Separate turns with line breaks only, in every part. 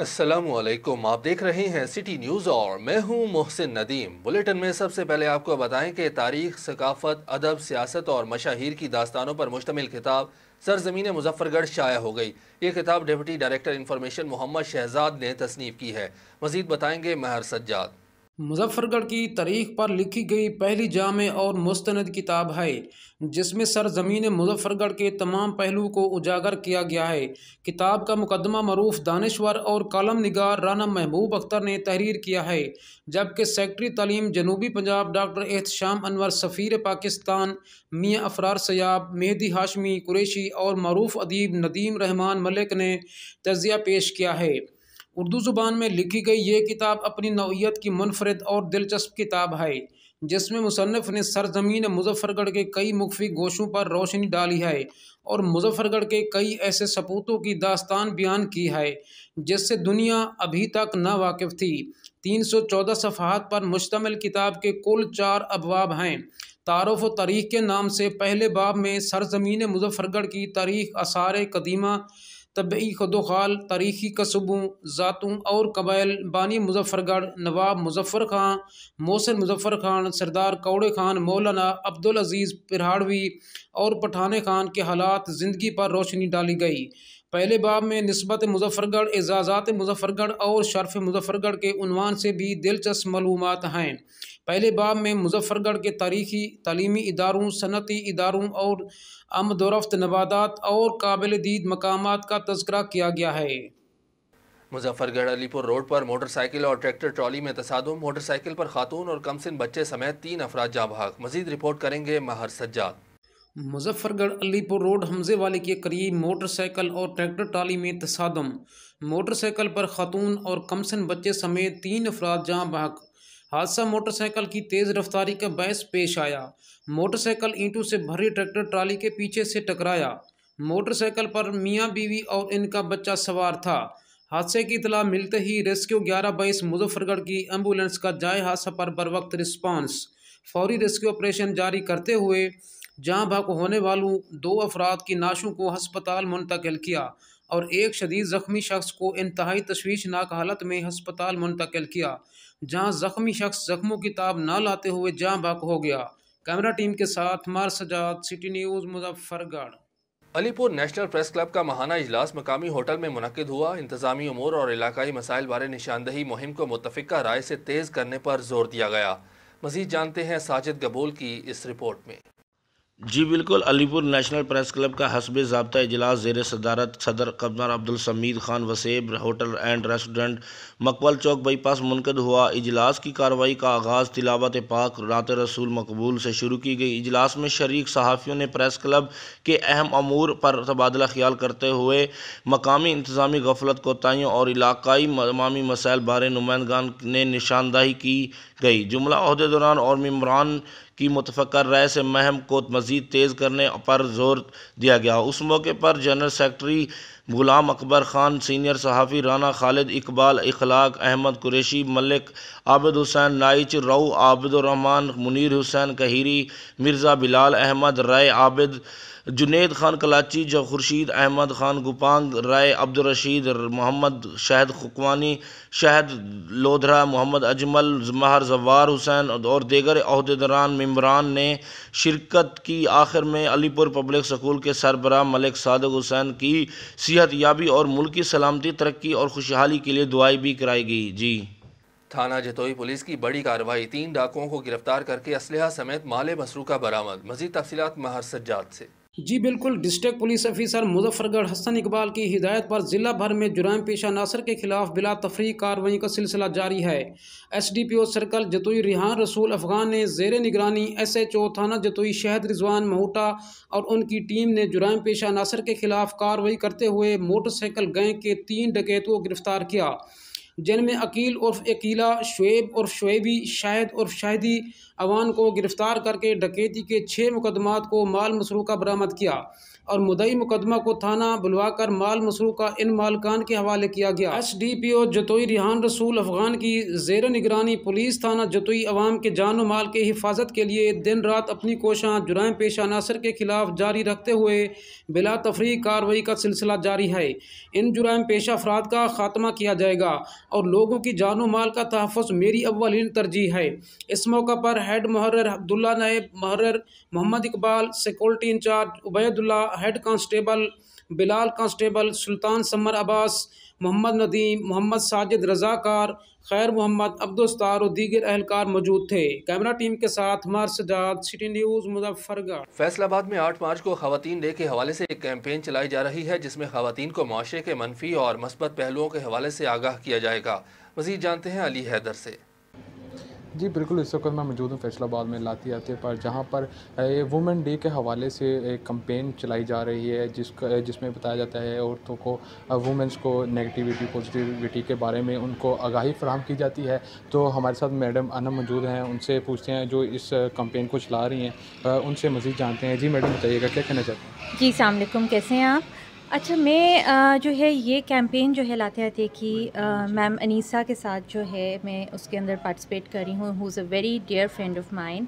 असलम आप देख रहे हैं सिटी न्यूज़ और मैं हूँ मोहसिन नदीम बुलेटिन में सबसे पहले आपको बताएं कि तारीख सकाफत अदब सियासत और मशाहिर की दास्तानों पर मुश्तमिल किताब सरजमीन मुजफ्फरगढ़ शाया हो गई ये किताब deputy director information Mohammad Shahzad ने तसनीफ की है मजीद बताएंगे महर सज्जाद
मुजफ्फरगढ़ की तारीख पर लिखी गई पहली जाम और मुस्तंद किताब है जिसमें सरजमीन मुजफ्फरगढ़ के तमाम पहलुओं को उजागर किया गया है किताब का मुकदमा मरूफ दानश्वर और कलम निगार राना महबूब अख्तर ने तहरीर किया है जबकि सेक्रटरी तलीम जनूबी पंजाब डॉक्टर एहतशाम अनवर सफ़ीर पाकिस्तान मियाँ अफरार सयाब मेहदी हाशमी कुरेशी और मरूफ अदीब नदीम रहमान मलिक ने तजिया पेश किया है उर्दू ज़ुबान में लिखी गई ये किताब अपनी नौीयत की मुनफरद और दिलचस्प किताब है जिसमें मुसनफ़ ने सरजमीन मुजफ्फरगढ़ के कई मुख्फी गोशों पर रोशनी डाली है और मुजफ्फरगढ़ के कई ऐसे सपूतों की दास्तान बयान की है जिससे दुनिया अभी तक ना वाकिफ़ थी 314 सफ़ात पर मुश्तम किताब के कुल चार अबवाब हैं तारफ़ व तारीख़ के नाम से पहले बाब में सरजमीन मुजफ्फरगढ़ की तारीख आसार कदीमा तबी खदोखाल तारीखी कस्बों ज़ातों और कबाइल बानी मुजफ़रगढ़ नवाब मुजफ़र खां मोहसिन मुजफ़र खान सरदार कौड़े खान मौलाना अब्दुल अज़ीज़ पिरहाड़वी और पठाने खान के हालात ज़िंदगी पर रोशनी डाली गई पहले बाब में नस्बत मुजफ़रगढ़ एजाज़ात मुजफ़रगढ़ और शर्फ मुजफ़रगढ़ के उनवान से भी दिलचस्प मलूमत हैं पहले बाब में मुजफ्फरगढ़ के तारीखी तलीमी इदारों सनती इदारों और आमद
नबादात और काबिल दीद मकाम का तस्करा किया गया है मुजफ्फरगढ़ अलीपुर रोड पर मोटरसाइकिल और ट्रैक्टर ट्रॉली में तसादम मोटरसाइकिल पर खातून और कमसिन बच्चे समेत तीन अफराज जा भाग मजीद रिपोर्ट करेंगे महर सज्जाद
मुजफ्फरगढ़ अलीपुर रोड हमजे वाले के करीब मोटरसाइकिल और ट्रैक्टर ट्राली में तसादम मोटरसाइकिल पर खातून और कमसन बच्चे समेत तीन अफराद जहाँ बहक हादसा मोटरसाइकिल की तेज रफ्तारी का बहस पेश आया मोटरसाइकिल ईंटों से भरी ट्रैक्टर ट्राली के पीछे से टकराया मोटरसाइकिल पर मियां बीवी और इनका बच्चा सवार था हादसे की इतला मिलते ही रेस्क्यू ग्यारह बाईस मुजफ्फरगढ़ की एम्बुलेंस का जाए हादसा पर बर वक्त रिस्पांस फौरी रेस्क्यू ऑपरेशन जारी करते हुए जहाँ भाग होने वालों दो अफराद की नाशों को हस्पताल मुंतकिल किया और एक शदीद ज़ख्मी शख्स को इंतहाई तशवीशनाक हालत में हस्पताल मुंतकिल किया जहां जख्मी शख्स जख्मों की ताब न लाते हुए जहां बाक हो गया कैमरा टीम के साथ मार Sajjad city news Muzaffargarh
Alipur national press club का महाना इजलास मकामी होटल में मुनद हुआ इंतजामी अमूर और इलाकई मसाइल बारे निशानदही मुहिम को मुतफ़ा राय से तेज़ करने पर जोर दिया गया मजीद जानते हैं साजिद गबूल की इस रिपोर्ट में
जी बिल्कुल अलीपुर नेशनल प्रेस क्लब का हसब जबता अजलास जेर सदारत सदर Qamar Abdul Sameed Khan Waseb hotel and restaurant मकबल चौक बाईपास मुनद हुआ इजलास की कार्रवाई का आगाज़ तिलावत पाक रात रसूल मकबूल से शुरू की गई इजलास में शरीक सहाफ़ियों ने प्रेस क्लब के अहम अमूर पर तबादला ख्याल करते हुए मकामी इंतज़ामी गफलत कोताहीियों और इलाकई ममामी मसाइल बारे नुमाइंदान ने निशानदाही की गई जुमला अहदे दौरान और मम्बरान की मुतफ़र राय से महम को मज़ीद तेज़ करने पर जोर दिया गया उस मौके पर general secretary Ghulam Akbar Khan senior सहाफ़ी राना खालिद इकबाल इखलाक अहमद कुरेशी मलिक आबिद हुसैन नाइच रऊ आबिदुररहमान मुनीर हुसैन कहरी मिर्ज़ा बिलाल अहमद राय आबिद जुनेद खान कलाची जो खुर्शीद अहमद खान गुपांग राय अब्दुलरशीद मोहम्मद शाहद खुकवानी शाहद लोधरा मोहम्मद अजमल महर जवार हुसैन और दीगर अहदेदरान मम्बरान ने शिरकत की आखिर में अलीपुर पब्लिक स्कूल के सरबरा मलिक सादक हुसैन की सेहत याबी और मुल्की सलामती तरक्की और खुशहाली के लिए दुआई भी कराई गई जी
थाना जतोई पुलिस की बड़ी कार्रवाई तीन डाकुओं को गिरफ्तार करके असलहा समेत माले मसरू का बरामद मजीद तफसीत महर सज्जाद से
जी बिल्कुल
डिस्ट्रिक्ट पुलिस अफसर मुजफ्फरगढ़ हसन इकबाल की हिदायत पर ज़िला भर में जुराम पेशा नासर के खिलाफ बिला तफरी कार्रवाई का सिलसिला जारी है S D P O circle Jatoi Rehan Rasool Afghan ने जेर निगरानी एस एच ओ थाना जतोई शहद रिजवान महूटा और उनकी टीम ने जुराम पेशा नासर के खिलाफ कार्रवाई करते हुए मोटरसाइकिल गैंग के तीन डकैतों को गिरफ्तार किया जिनमें अकील उर्फ अकीला शुएब उर्फ शुएबी शाहिद उर्फ शाहिदी अवान को गिरफ्तार करके डकैती के छः मुकदमात को माल मसरूका बरामद किया और मुदई मुकदमा को थाना बुलवाकर माल मसरूका इन मालकान के हवाले किया गया S D P O Jatoi Rehan Rasool Afghan की जेर निगरानी पुलिस थाना जतोई अवाम के जान माल के हिफाजत के लिए दिन रात अपनी कोशाँ जुराम पेशा नासर के खिलाफ जारी रखते हुए बिला तफरी कार्रवाई का सिलसिला जारी है इन जुराम पेशा अफराद का खात्मा किया जाएगा और लोगों की जान माल का तहफ़ मेरी अव्वल तरजीह है इस मौका पर हेड महर्र अब्दुल्ला नायब महर्र Mohammad Iqbal security incharge Ubaidullah head constable Bilal constable Sultan Samar Abbas Mohammad Nadeem Mohammad Sajid रजाकार खैर मोहम्मद अब्दुस्तार और दीगर अहलकार मौजूद थे कैमरा टीम के साथ हमार सजाद सिटी न्यूज़ मुजफ्फरगढ़
फैसलाबाद में आठ मार्च को खातन डे के हवाले से एक कैंपेन चलाई जा रही है जिसमें खातन को माशरे के मनफी और मस्बत पहलुओं के हवाले से आगाह किया जाएगा मजीद जानते हैं अली हैदर से
जी बिल्कुल इस वक्त मैं मौजूद हूँ फैसलाबाद में लाती आते पर जहाँ पर वुमेन डे के हवाले से एक कम्पेन चलाई जा रही है जिसका जिसमें बताया जाता है औरतों को वुमेंस को नेगेटिविटी पॉजिटिविटी के बारे में उनको आगाही फ्राहम की जाती है तो हमारे साथ मैडम अनम मौजूद हैं उनसे पूछते हैं जो इस कम्पेन को चला रही हैं उनसे मज़ीद जानते हैं जी मैडम बताइएगा क्या कहना चाहते
हैं जी सामकुम कैसे हैं आप अच्छा मैं जो है ये कैंपेन जो है लाते आते कि मैम अनीसा के साथ जो है मैं उसके अंदर पार्टिसिपेट कर रही हूँ who is a very dear friend of mine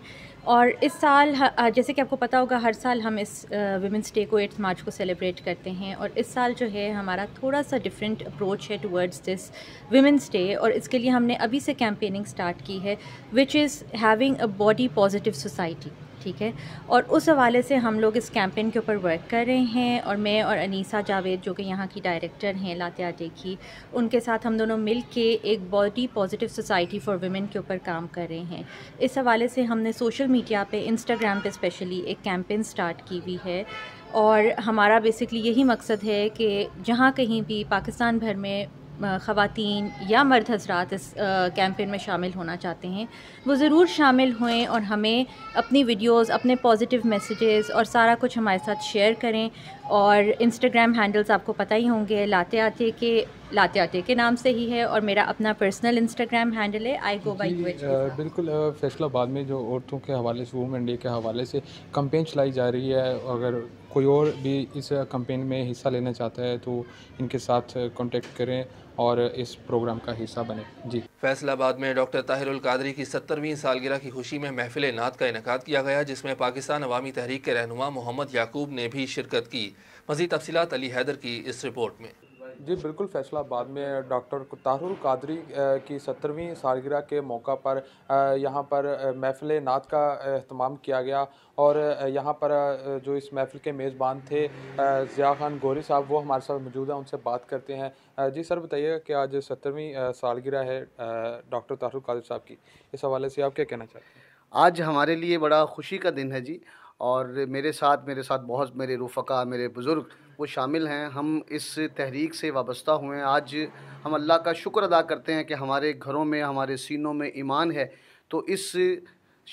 और इस साल जैसे कि आपको पता होगा हर साल हम इस वुमेंस डे को एट्थ मार्च को सेलिब्रेट करते हैं और इस साल जो है हमारा थोड़ा सा डिफरेंट अप्रोच है टुवर्ड्स दिस वुमेंस डे और इसके लिए हमने अभी से कैंपेनिंग स्टार्ट की है which is having a body positive society ठीक है और उस हवाले से हम लोग इस कैंपेन के ऊपर वर्क कर रहे हैं और मैं और अनीसा जावेद जो कि यहाँ की डायरेक्टर हैं लात्याटे की उनके साथ हम दोनों मिल के एक body positive society for women के ऊपर काम कर रहे हैं इस हवाले से हमने सोशल मीडिया पे इंस्टाग्राम पे स्पेशली एक कैंपेन स्टार्ट की हुई है और हमारा बेसिकली यही मकसद है कि जहाँ कहीं भी पाकिस्तान भर में ख़वातीन या मर्द हजरात इस कैंपेन में शामिल होना चाहते हैं वो ज़रूर शामिल हुए और हमें अपनी वीडियोस अपने पॉजिटिव मैसेजेस और सारा कुछ हमारे साथ शेयर करें और इंस्टाग्राम हैंडल्स आपको पता ही होंगे लाते आते के लाते आते के नाम से ही है और मेरा अपना पर्सनल इंस्टाग्राम हैंडल है आई गो बाई
बिल्कुल फैसलाबाद में जो औरतों के हवाले से वूमेन डे के हवाले से कंपेन चलाई जा रही है अगर कोई और भी इस कंपेन में हिस्सा लेना चाहता है तो इनके साथ कॉन्टेक्ट करें और इस प्रोग्राम का हिस्सा बने जी
फैसलाबाद में डॉक्टर ताहिरुल कादरी की सत्तरवीं सालगिरह की खुशी में महफिल नात का इनका किया गया जिसमें पाकिस्तान अवामी तहरीक के रहनुमा मोहम्मद याकूब ने भी शिरकत की मजीद तफसीत अली हैदर की इस रिपोर्ट में
जी बिल्कुल फैसलाबाद में डॉक्टर ताहरुल कादरी की सत्तरवीं सालगिरह के मौका पर यहाँ पर महफिल नात का अहतमाम किया गया और यहाँ पर जो इस महफिल के मेज़बान थे ज़िया खान गोरी साहब वो हमारे साथ मौजूद हैं उनसे बात करते हैं जी सर बताइएगा कि आज
सत्तरवीं सालगिरह है डॉक्टर ताहरुल कादरी साहब की इस हवाले से आप क्या कहना चाहते हैं आज हमारे लिए बड़ा खुशी का दिन है जी और मेरे साथ मेरे साथ बहुत मेरे रुफका मेरे बुज़ुर्ग वो शामिल हैं हम इस तहरीक से वाबस्ता हुए हैं आज हम अल्लाह का शुक्र अदा करते हैं कि हमारे घरों में हमारे सीनों में ईमान है तो इस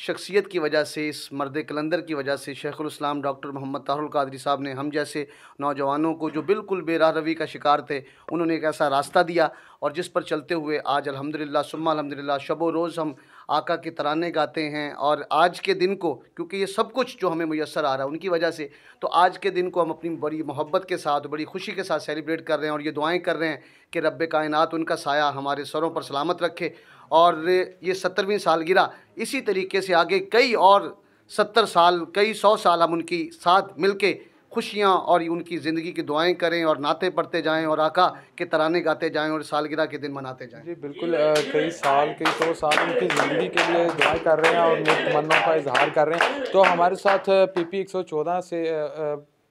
शख्सियत की वजह से इस मर्द कलंदर की वजह से शेखुलस्लाम डॉक्टर मोहम्मद ताहुल कादरी साहब ने हम जैसे नौजवानों को जो बिल्कुल बेरा रवि का शिकार थे उन्होंने एक ऐसा रास्ता दिया और जिस पर चलते हुए आज अलहमदिल्ला सुम्मा अलहमदिल्ला शबो रोज़ हम आका के तराने गाते हैं और आज के दिन को क्योंकि ये सब कुछ जो हमें मैसर आ रहा है उनकी वजह से तो आज के दिन को हम अपनी बड़ी मोहब्बत के साथ बड़ी खुशी के साथ सेलिब्रेट कर रहे हैं और ये दुआएं कर रहे हैं कि रब कायन उनका साया हमारे सरों पर सलामत रखे और ये सत्तरवीं सालगिरह इसी तरीके से आगे कई और सत्तर साल कई सौ साल हम उनकी साथ मिल के खुशियाँ और उनकी ज़िंदगी की दुआएँ करें और नाते पढ़ते जाएँ और आका के तराने गाते जाएँ और सालगिरह के दिन मनाते जाएँ जी बिल्कुल कई साल कई सौ साल उनकी ज़िंदगी के लिए दुआएँ कर रहे हैं और
मनों का इजहार कर रहे हैं तो हमारे साथ पी पी से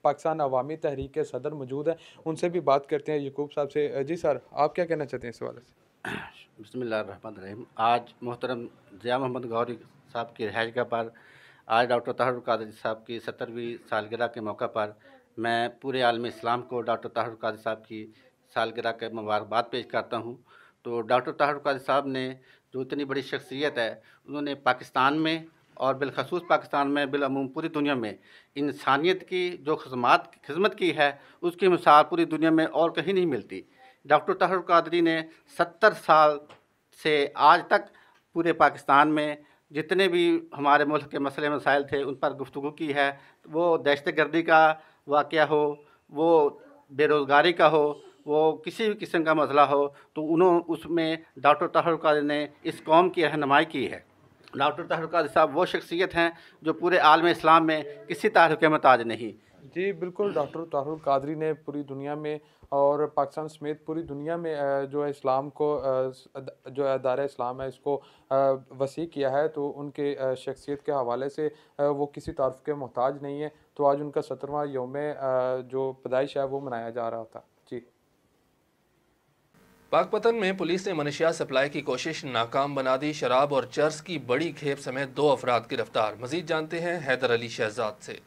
पाकिस्तान अवामी तहरीक के सदर मौजूद हैं उनसे भी बात करते हैं यकूब साहब से जी सर आप क्या कहना चाहते हैं
इस हवाले से बसमिल आज मोहतरम ज़िया मोहम्मद गौरी साहब की रहायश का पर आज डॉक्टर ताहर कादरी साहब की सत्तरवीं सालगिरह के मौके पर मैं पूरे आलम इस्लाम को डॉक्टर ताहर कादरी साहब की सालगिरह के मुबारकबाद पेश करता हूँ तो डॉक्टर ताहर कादरी साहब ने जो इतनी बड़ी शख्सियत है उन्होंने पाकिस्तान में और बिलखसूस पाकिस्तान में बिलूम पूरी दुनिया में इंसानियत की जो खदमात खिदमत की है उसकी मिसाल पूरी दुनिया में और कहीं नहीं मिलती डॉक्टर ताहर कादरी ने सत्तर साल से आज तक पूरे पाकिस्तान में जितने भी हमारे मुल्क के मसले मसाइल थे उन पर गुफ्तु की है वो दहशत गर्दी का वाक़ हो वो बेरोज़गारी का हो वो किसी भी किस्म का मसला हो तो उन्होंने उसमें डॉक्टर तहर ने इस कौम की रहनमाई की है डॉक्टर तहर साहब वो शख्सियत हैं जो पूरे आलम इस्लाम में किसी तहर के मताज नहीं जी बिल्कुल
डॉक्टर ताहुल कादरी ने पूरी दुनिया में और पाकिस्तान समेत पूरी दुनिया में जो है इस्लाम को जो अदार इस्लाम है इसको वसी किया है तो उनके शख्सियत के हवाले से वो किसी तारफ़ के मोहताज नहीं है तो आज उनका सत्रवा योम
जो पैदाइश है वो मनाया जा रहा था जी पाकपतन में पुलिस ने मनशिया सप्लाई की कोशिश नाकाम बना दी शराब और चर्स की बड़ी खेप समेत दो अफराद गिरफ्तार मजीद जानते हैं हैदर अली शहजाद से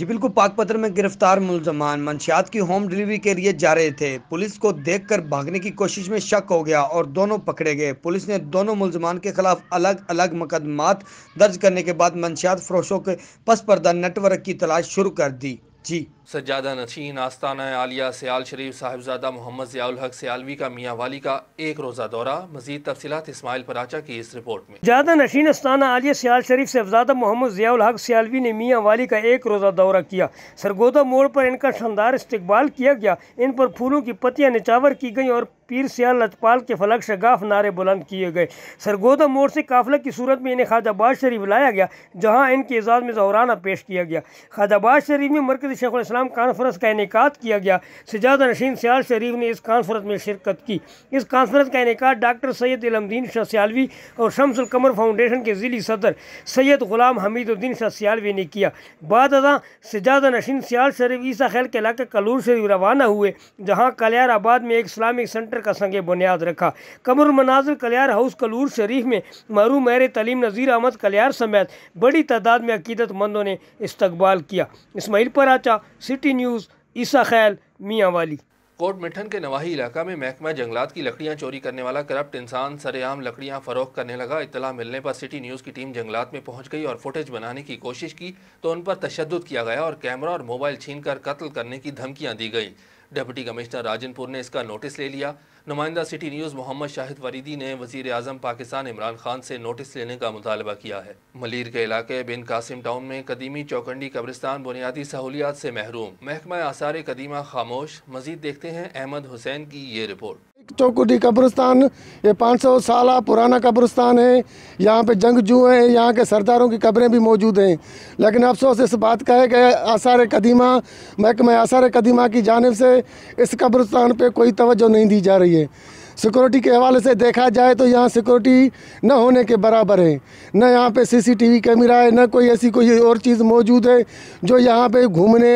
जिबिल को पाकपत्र में गिरफ्तार मुलजमान मंशियात की होम डिलीवरी के लिए जा रहे थे पुलिस को देखकर भागने की कोशिश में शक हो गया और दोनों पकड़े गए पुलिस ने दोनों मुलजमान के खिलाफ अलग अलग मुकदमात दर्ज करने के बाद मंशियात फरोशों के पसपर्दा नेटवर्क की तलाश शुरू कर दी जी
सज्जादा नशीन आस्ताना आलिया सयाल शरीफ साहिबजादा मोहम्मद ज़ियाल हक सयालवी का मियाँ वाली का एक रोज़ा दौरा मजीद तफसीत इसमाइल पराचा की इस रिपोर्ट
में ज्यादा नशीन आस्ताना आलिया सयाल शरीफ साहबजादा मोहम्मद ज़ियाल हक सयालवी ने मियाँ वाली का एक रोज़ा दौरा किया सरगोदा मोड़ पर इनका शानदार इस्तबाल किया गया इन पर फूलों की पतियाँ निचावर की गई और पीर सियाल लजपाल के फलक शगाफ नारे बुलंद किए गए सरगोदा मोड़ से काफिला की सूरत में इन्हें खाजाबाद शरीफ लाया गया जहाँ इनके एजाज़ में जहराना पेश किया गया खाजाबाद शरीफ में मरकजी शेख इस्लाम कॉन्फ्रेंस का इनका किया गया सजाद नशीन सियाल शरीफ ने इस कॉन्फ्रेंस में शिरकत की इस कॉन्फ्रेंस का इनका डॉक्टर सैयद इलमदीन शाह सियालवी और शमसुल कमर फाउंडेशन के ज़िली सदर सैयद ग़ुलाम हमीदुद्दीन शाह सियालवी ने किया बाद अदा सजाद नशीन सियाल शरीफ ईसा खैल के इलाके कलूर शरीफ रवाना हुए जहाँ कल्याराबाद में एक इस्लामिक सेंटर का संग बुनियाद रखा कमर मनाजर कल्यार हाउस कलूर शरीफ में मरू मेरे तलीम नज़ीर अहमद कल्यार समेत बड़ी तादाद में अकीदतमंदों ने इस्तबाल किया इसमाइल आचा सिटी न्यूज़ ईसा खैल मियाँ वाली
कोट मिठन के नवाही इलाका में महकमा जंगलात की लकड़ियां चोरी करने वाला करप्ट इंसान सरेआम लकड़ियां फ़रोख करने लगा इतला मिलने पर सिटी न्यूज़ की टीम जंगलात में पहुंच गई और फुटेज बनाने की कोशिश की तो उन पर तशद किया गया और कैमरा और मोबाइल छीन कर कत्ल करने की धमकियाँ दी गई डेप्टी कमिश्नर राजनपुर ने इसका नोटिस ले लिया नुमाइंदा सिटी न्यूज़ मोहम्मद शाहिद वरीदी ने वजीर अजम पाकिस्तान इमरान खान से नोटिस लेने का मुतालबा किया है मलिर के इलाके बिन कासिम टाउन में कदीमी चौकंडी कब्रिस्तान बुनियादी सहूलियात से महरूम महकमा आसार कदीमा खामोश मजीद देखते हैं अहमद हुसैन की ये रिपोर्ट
चौकुटी कब्रिस्तान ये 500 साल पुराना कब्रिस्तान है यहाँ पे जंग जू हैं यहाँ के सरदारों की कब्रें भी मौजूद हैं लेकिन अफसोस इस बात का है कि आसार कदीमा महकमे आसार कदीमा की जानब से इस कब्रिस्तान पर कोई तवज्जो नहीं दी जा रही है सिक्योरिटी के हवाले से देखा जाए तो यहाँ सिक्योरिटी न होने के बराबर है न यहाँ पे सीसीटीवी कैमरा है न कोई ऐसी कोई और चीज़ मौजूद है जो यहाँ पे घूमने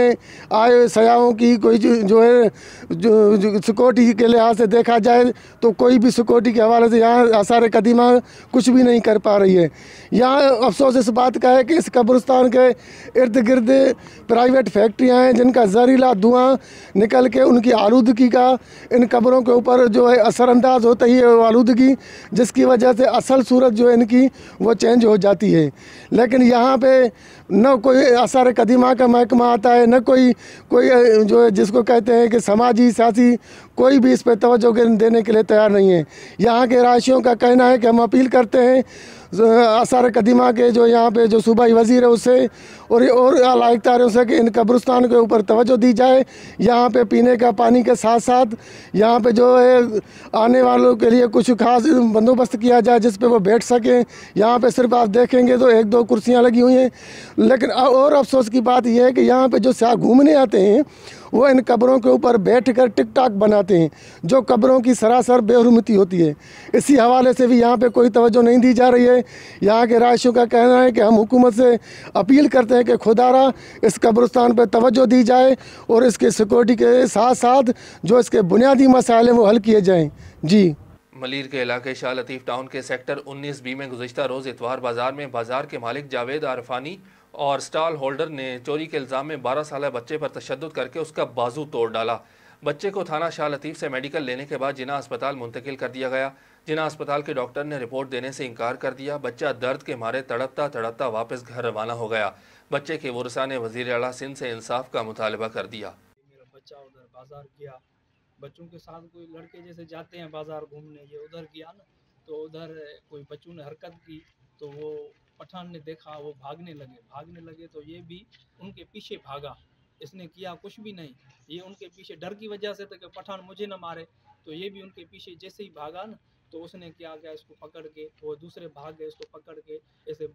आए सयाहों की कोई जो है सिक्योरिटी के लिहाज से देखा जाए तो कोई भी सिक्योरिटी के हवाले से यहाँ आसार कदीमा कुछ भी नहीं कर पा रही है यहाँ अफसोस इस बात का है कि इस कब्रस्तान के इर्द गिर्द प्राइवेट फैक्ट्रियाँ हैं जिनका जहरीला धुआँ निकल के उनकी आलूदगी का इन कब्रों के ऊपर जो है असर नज़रअंदाज होता ही है आलूदगी जिसकी वजह से असल सूरत जो है इनकी वो चेंज हो जाती है लेकिन यहाँ पे न कोई आसार कदीमा का महकमा आता है न कोई कोई जो जिसको कहते हैं कि समाजी सियासी कोई भी इस पर तोज्जो देने के लिए तैयार नहीं है यहाँ के राशियों का कहना है कि हम अपील करते हैं आसार कदीमा के जो यहाँ पे जो सूबाई वजीर है उससे और और अलायकतारों से कि इन कब्रस्तान के ऊपर तोज्जो दी जाए यहाँ पे पीने का पानी के साथ साथ यहाँ पे जो है आने वालों के लिए कुछ खास बंदोबस्त किया जाए जिस पे वो बैठ सकें यहाँ पे सिर्फ आप देखेंगे तो एक दो कुर्सियाँ लगी हुई हैं लेकिन और अफसोस की बात यह है कि यहाँ पे जो सयाह घूमने आते हैं वो इन कब्रों के ऊपर बैठ कर टिक टाक बनाते हैं जो कब्रों की सरासर बेहरमती होती है इसी हवाले से भी यहाँ पे कोई तवज्जो नहीं दी जा रही है यहाँ के राशियों का कहना है कि हम हुकूमत से अपील करते हैं कि खुदारा इस कब्रस्तान पर तोज्जो दी जाए और इसके सिक्योरिटी के साथ साथ जो इसके बुनियादी मसाइल हैं वो हल किए जाएँ जी
मलिर के इलाके शाह लतीफ़ टाउन के सेक्टर 19 बी में गुजशत रोज़ इतवार बाज़ार में बाज़ार के मालिक जावेद आरफानी और स्टॉल होल्डर ने चोरी के इल्ज़ाम में बारह साल बच्चे पर तशद करके उसका बाजू तोड़ डाला बच्चे को थाना शाह लतीफ़ से मेडिकल लेने के बाद जिना अस्पताल मुंतकिल कर दिया गया जिना अस्पताल के डॉक्टर ने रिपोर्ट देने से इनकार कर दिया बच्चा दर्द के मारे तड़पता तड़पता वापस घर रवाना हो गया बच्चे के वर्सा ने वजीर अला सिंध से इंसाफ का मुतालबा कर दिया
मेरा बच्चा उधर बाजार गया बच्चों के साथ कोई लड़के जैसे जाते हैं बाजार घूमने ये उधर गया ना तो उधर कोई बच्चों ने हरकत की तो वो पठान ने देखा वो भागने लगे भागने लगे तो ये भी उनके पीछे भागा इसने किया कुछ भी नहीं ये उनके पीछे डर की वजह से था कि पठान मुझे ना मारे तो ये भी उनके पीछे जैसे ही भागा ना तो उसने क्या किया इसको पकड़ के वो दूसरे भाग गए इसको पकड़ के ऐसे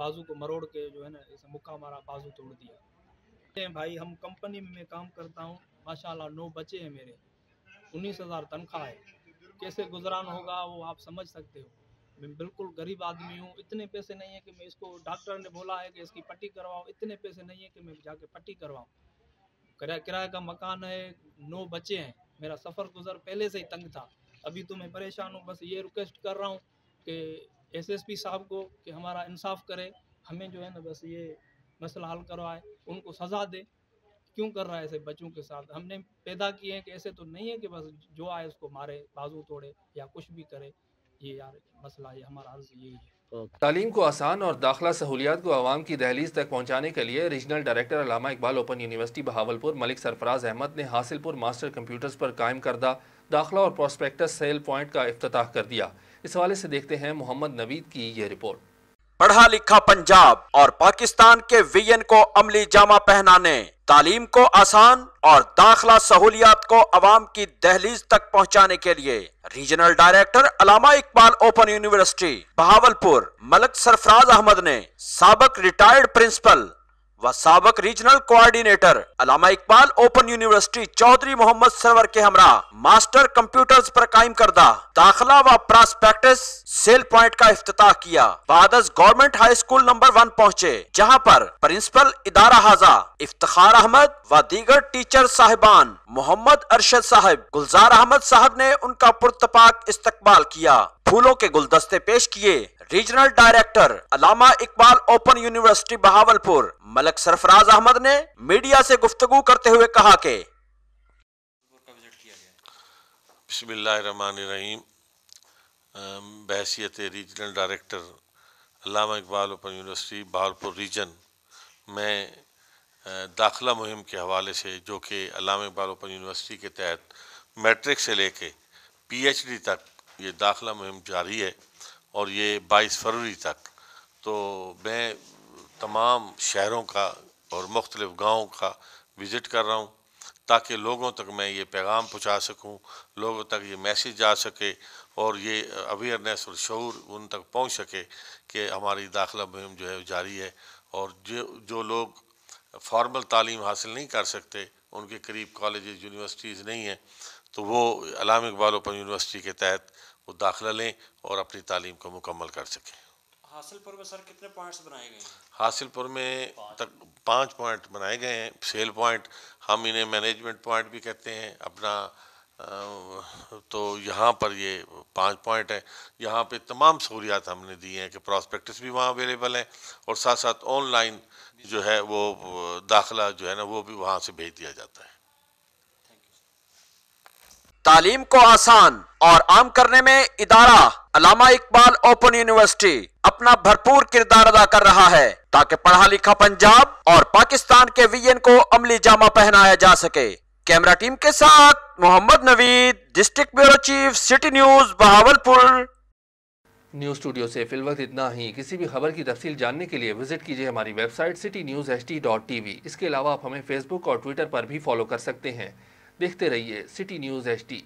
बाजू को मरोड़ के जो है ना इसे मुक्का मारा बाजू तोड़ दिया भाई हम कंपनी में काम करता हूँ माशाल्लाह नौ बच्चे हैं मेरे उन्नीस हज़ार तनख्वाह है कैसे गुजरान होगा वो आप समझ सकते हो मैं बिल्कुल गरीब आदमी हूँ इतने पैसे नहीं है कि मैं इसको डॉक्टर ने बोला है कि इसकी पट्टी करवाओ इतने पैसे नहीं है कि मैं जाके पट्टी करवाऊँ किराया किराए का मकान है नौ बच्चे हैं मेरा सफ़र गुजर पहले से ही तंग था अभी तो मैं परेशान हूँ बस ये रिक्वेस्ट कर रहा हूँ कि एसएसपी साहब को कि हमारा इंसाफ करे हमें जो है ना बस ये मसला हल करवाए उनको सज़ा दे क्यों कर रहा है ऐसे बच्चों के साथ हमने पैदा किए हैं कि ऐसे तो नहीं है कि बस जो आए उसको मारे बाजू तोड़े या कुछ भी करे ये यार मसला हमारा अर्ज यही है
तो तालीम को आसान और दाखिला सहूलियात को आवाम की दहलीज तक पहुँचाने के लिए regional director Allama Iqbal open university Bahawalpur Malik Sarfaraz Ahmad ने हासिलपुर मास्टर कंप्यूटर्स पर कायम करदा दाखिला और प्रोस्पेक्टस सेल पॉइंट का अफ्ताह कर दिया इस हवाले से देखते हैं मोहम्मद नवीद की ये रिपोर्ट पढ़ा लिखा
पंजाब और पाकिस्तान के वियन को अमली जामा पहनाने तालीम को आसान और दाखिला सहूलियात को आवाम की दहलीज तक पहुँचाने के लिए regional director Allama Iqbal open university Bahawalpur Malik Sarfaraz Ahmad ने सबक रिटायर्ड प्रिंसिपल व सबक regional coordinator Allama Iqbal open university Chaudhry Mohammad Sarwar के हमरा मास्टर कंप्यूटर्स पर कायम करदा दाखिला व प्रास्पेक्टस सेल पॉइंट का अफ्ताह किया बादस government high school number one पहुँचे जहाँ पर प्रिंसिपल इदारा हाजा इफ्तार अहमद व दीगर टीचर साहिबान मोहम्मद अरशद साहब गुलजार अहमद साहब ने उनका पुरतपाक इस्तकबाल किया फूलों के गुलदस्ते पेश किए regional director Allama Iqbal open university Bahawalpur Malik Sarfaraz Ahmad ने मीडिया से गुफ्तगु करते हुए कहा के
बिस्मिल्लाम बहसीत regional director Allama Iqbal open university Bahawalpur region में दाखला मुहिम के हवाले से जो कि अलामा इकबाल ओपन यूनिवर्सिटी के तहत मैट्रिक से लेके पीएचडी तक ये दाखला मुहिम जारी है और ये 22 फरवरी तक तो मैं तमाम शहरों का और मुख्तलिफ़ गाँव का विज़िट कर रहा हूँ ताकि लोगों तक मैं ये पैगाम पहुँचा सकूँ लोगों तक ये मैसेज जा सके और ये अवेयरनेस और शूर उन तक पहुँच सके कि हमारी दाखिला मुहिम जो है जारी है और जो जो लोग फॉर्मल तालीम हासिल नहीं कर सकते उनके करीब कॉलेज यूनिवर्सिटीज़ नहीं हैं तो वो अलाम इकबाल ओपन यूनिवर्सिटी के तहत वो दाखिला लें और अपनी तालीम को मुकम्मल कर सकें
हासिलपुर में सर कितने पॉइंट्स बनाए गए हैं
हासिलपुर में तक पाँच पॉइंट बनाए गए हैं सेल पॉइंट हम इन्हें मैनेजमेंट पॉइंट भी कहते हैं अपना तो यहाँ पर ये पांच पॉइंट है यहाँ पे तमाम सहूलियात हमने दी हैं कि प्रॉस्पेक्टस भी वहाँ अवेलेबल हैं और साथ साथ ऑनलाइन जो है वो दाखला जो है ना वो भी वहाँ से भेज दिया जाता है
तालीम को आसान और आम करने में इदारा अलामा इकबाल ओपन यूनिवर्सिटी अपना भरपूर किरदार अदा कर रहा है ताकि पढ़ा लिखा पंजाब और पाकिस्तान के वीएन को अमली जामा पहनाया जा सके कैमरा टीम के साथ Mohammad Naveed district bureau chief city news Bahawalpur
news studio से फिल वक्त इतना ही किसी भी खबर की तफसील जानने के लिए विजिट कीजिए हमारी website city news H T dot T V इसके अलावा आप हमें फेसबुक और ट्विटर पर भी फॉलो कर सकते हैं देखते रहिए सिटी न्यूज़ एच